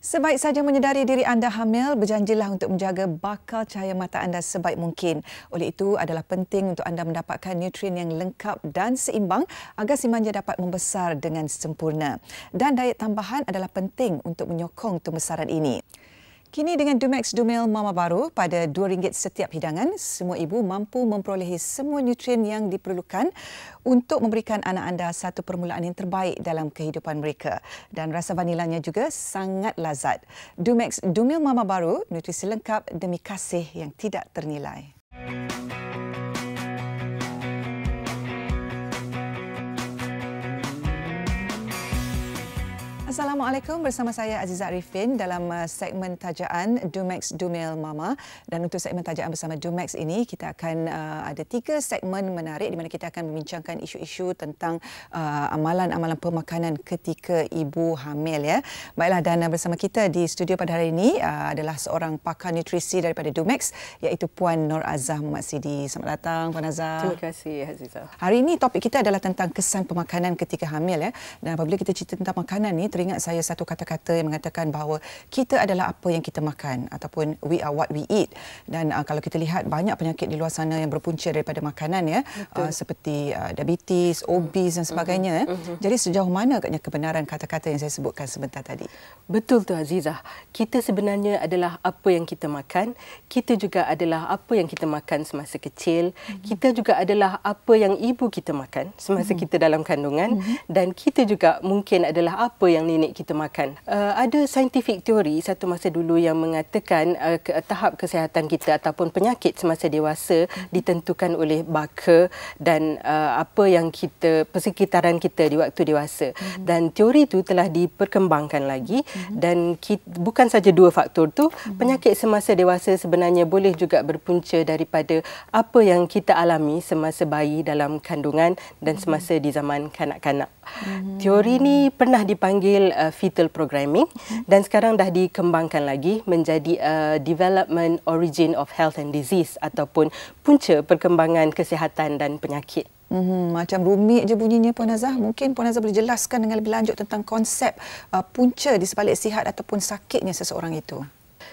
Sebaik saja menyedari diri anda hamil, berjanjilah untuk menjaga bakal cahaya mata anda sebaik mungkin. Oleh itu, adalah penting untuk anda mendapatkan nutrien yang lengkap dan seimbang agar si manja dapat membesar dengan sempurna. Dan diet tambahan adalah penting untuk menyokong pembesaran ini. Kini dengan Dumex Dumil Mama Baru pada RM2 setiap hidangan, semua ibu mampu memperolehi semua nutrien yang diperlukan untuk memberikan anak anda satu permulaan yang terbaik dalam kehidupan mereka. Dan rasa vanilanya juga sangat lazat. Dumex Dumil Mama Baru, nutrisi lengkap demi kasih yang tidak ternilai. Musik Assalamualaikum bersama saya Aziza Arifin dalam uh, segmen tajaan Dumex Dumel Mama dan untuk segmen tajaan bersama Dumex ini kita akan uh, ada tiga segmen menarik di mana kita akan membincangkan isu-isu tentang uh, amalan-amalan pemakanan ketika ibu hamil ya. Baiklah dan uh, bersama kita di studio pada hari ini uh, adalah seorang pakar nutrisi daripada Dumex iaitu Puan Nur Azah Muhammad Sidi. Selamat datang Puan Azah. Terima kasih Aziza. Hari ini topik kita adalah tentang kesan pemakanan ketika hamil ya. Dan apabila kita cerita tentang makanan ni teringat ingat saya satu kata-kata yang mengatakan bahawa kita adalah apa yang kita makan ataupun we are what we eat. Dan uh, kalau kita lihat banyak penyakit di luar sana yang berpunca daripada makanan ya uh, seperti uh, diabetes, obes dan mhm. sebagainya. Mm-hmm. Jadi sejauh mana agaknya kebenaran kata-kata yang saya sebutkan sebentar tadi? Betul tu Azizah. Kita sebenarnya adalah apa yang kita makan. Kita juga adalah apa yang kita makan semasa kecil. Mm-hmm. Kita juga adalah apa yang ibu kita makan semasa mm-hmm. kita dalam kandungan mm-hmm. dan kita juga mungkin adalah apa yang nenek kita makan. Uh, ada saintifik teori satu masa dulu yang mengatakan uh, ke, tahap kesihatan kita ataupun penyakit semasa dewasa ditentukan oleh baka dan uh, apa yang kita persekitaran kita di waktu dewasa. Mm-hmm. Dan teori itu telah diperkembangkan lagi mm-hmm. dan kita, bukan saja dua faktor tu, mm-hmm. penyakit semasa dewasa sebenarnya boleh juga berpunca daripada apa yang kita alami semasa bayi dalam kandungan dan hmm. semasa mm-hmm. di zaman kanak-kanak. Mm-hmm. Teori ini pernah dipanggil panggil uh, fetal programming dan sekarang dah dikembangkan lagi menjadi uh, development origin of health and disease ataupun punca perkembangan kesihatan dan penyakit. Mm-hmm. Macam rumit je bunyinya Puan Azah. Mungkin Puan Azah boleh jelaskan dengan lebih lanjut tentang konsep uh, punca di sebalik sihat ataupun sakitnya seseorang itu.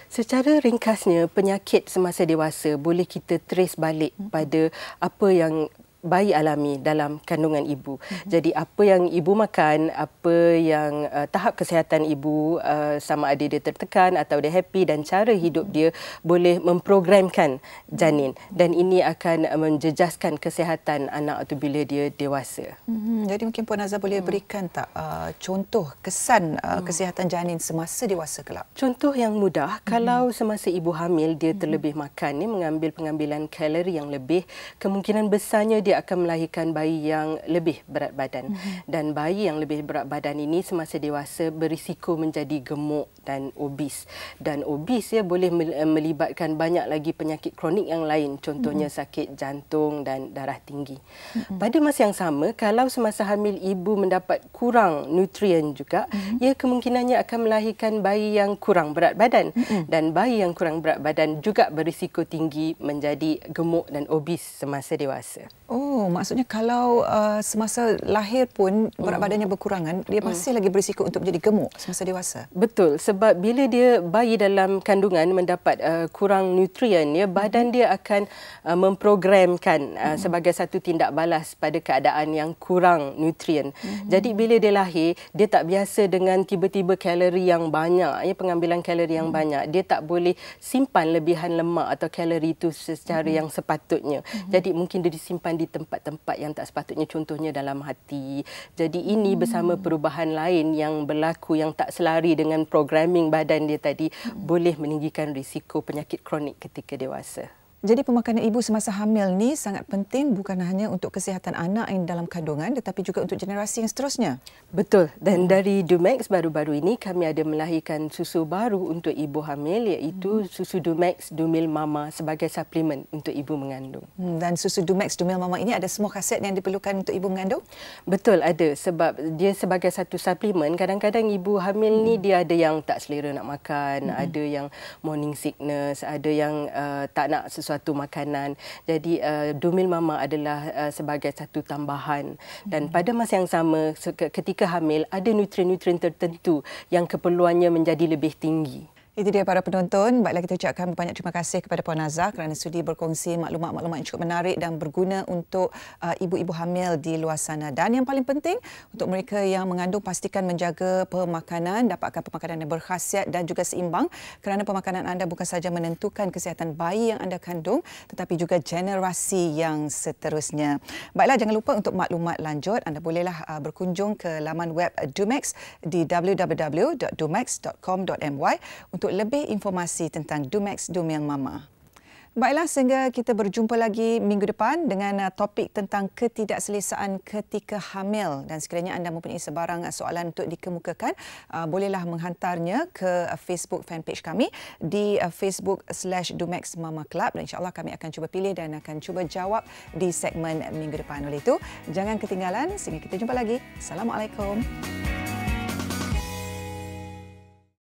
Secara ringkasnya, penyakit semasa dewasa boleh kita trace balik pada apa yang bayi alami dalam kandungan ibu. Mm-hmm. Jadi apa yang ibu makan, apa yang uh, tahap kesihatan ibu uh, sama ada dia tertekan atau dia happy dan cara hidup dia boleh memprogramkan janin dan ini akan menjejaskan kesihatan anak tu bila dia dewasa. Mm-hmm. Jadi mungkin Puan Azhar boleh berikan tak uh, contoh kesan uh, mm. kesihatan janin semasa dewasa kelak? Contoh yang mudah mm. kalau semasa ibu hamil dia mm. terlebih hmm. makan ni mengambil pengambilan kalori yang lebih kemungkinan besarnya dia akan melahirkan bayi yang lebih berat badan mm -hmm. dan bayi yang lebih berat badan ini semasa dewasa berisiko menjadi gemuk dan obes dan obes ya boleh eh, melibatkan banyak lagi penyakit kronik yang lain contohnya mm -hmm. sakit jantung dan darah tinggi mm -hmm. pada masa yang sama kalau semasa hamil ibu mendapat kurang nutrien juga mm -hmm. ia ya, kemungkinannya akan melahirkan bayi yang kurang berat badan mm -hmm. dan bayi yang kurang berat badan juga berisiko tinggi menjadi gemuk dan obes semasa dewasa. Oh, maksudnya kalau uh, semasa lahir pun berat oh. badannya berkurangan, dia oh. masih lagi berisiko untuk menjadi gemuk semasa dewasa. Betul, sebab bila dia bayi dalam kandungan mendapat uh, kurang nutrien, ya badan hmm. dia akan uh, memprogramkan uh, hmm. sebagai satu tindak balas pada keadaan yang kurang nutrien. Hmm. Jadi bila dia lahir, dia tak biasa dengan tiba-tiba kalori yang banyak, ya pengambilan kalori yang hmm. banyak. Dia tak boleh simpan lebihan lemak atau kalori itu secara hmm. yang sepatutnya. Hmm. Jadi mungkin dia disimpan di tempat-tempat yang tak sepatutnya contohnya dalam hati. Jadi ini hmm. bersama perubahan lain yang berlaku yang tak selari dengan programming badan dia tadi hmm. boleh meninggikan risiko penyakit kronik ketika dewasa. Jadi pemakanan ibu semasa hamil ni sangat penting bukan hanya untuk kesihatan anak yang dalam kandungan tetapi juga untuk generasi yang seterusnya. Betul. Dan hmm. dari Dumex baru-baru ini kami ada melahirkan susu baru untuk ibu hamil iaitu hmm. susu Dumex Dumil Mama sebagai suplemen untuk ibu mengandung. Hmm. Dan susu Dumex Dumil Mama ini ada semua khasiat yang diperlukan untuk ibu mengandung? Betul ada sebab dia sebagai satu suplemen kadang-kadang ibu hamil hmm. ni dia ada yang tak selera nak makan, hmm. ada yang morning sickness, ada yang uh, tak nak sesuatu sesuatu makanan. Jadi uh, eh, Dumil Mama adalah uh, sebagai satu tambahan. Dan hmm. pada masa yang sama ketika hamil ada nutrien-nutrien tertentu yang keperluannya menjadi lebih tinggi. Itu dia para penonton. Baiklah kita ucapkan banyak terima kasih kepada Puan Nazah kerana sudi berkongsi maklumat-maklumat yang cukup menarik dan berguna untuk uh, ibu-ibu hamil di luar sana. Dan yang paling penting untuk mereka yang mengandung pastikan menjaga pemakanan, dapatkan pemakanan yang berkhasiat dan juga seimbang kerana pemakanan anda bukan saja menentukan kesihatan bayi yang anda kandung tetapi juga generasi yang seterusnya. Baiklah jangan lupa untuk maklumat lanjut anda bolehlah uh, berkunjung ke laman web Dumex di www.dumex.com.my untuk untuk lebih informasi tentang Dumex Dumil Mama. Baiklah, sehingga kita berjumpa lagi minggu depan dengan uh, topik tentang ketidakselesaan ketika hamil. Dan sekiranya anda mempunyai sebarang uh, soalan untuk dikemukakan, uh, bolehlah menghantarnya ke Facebook fanpage kami di Facebook slash Dumex Mama Club. Dan insyaAllah kami akan cuba pilih dan akan cuba jawab di segmen minggu depan. Oleh itu, jangan ketinggalan sehingga kita jumpa lagi. Assalamualaikum.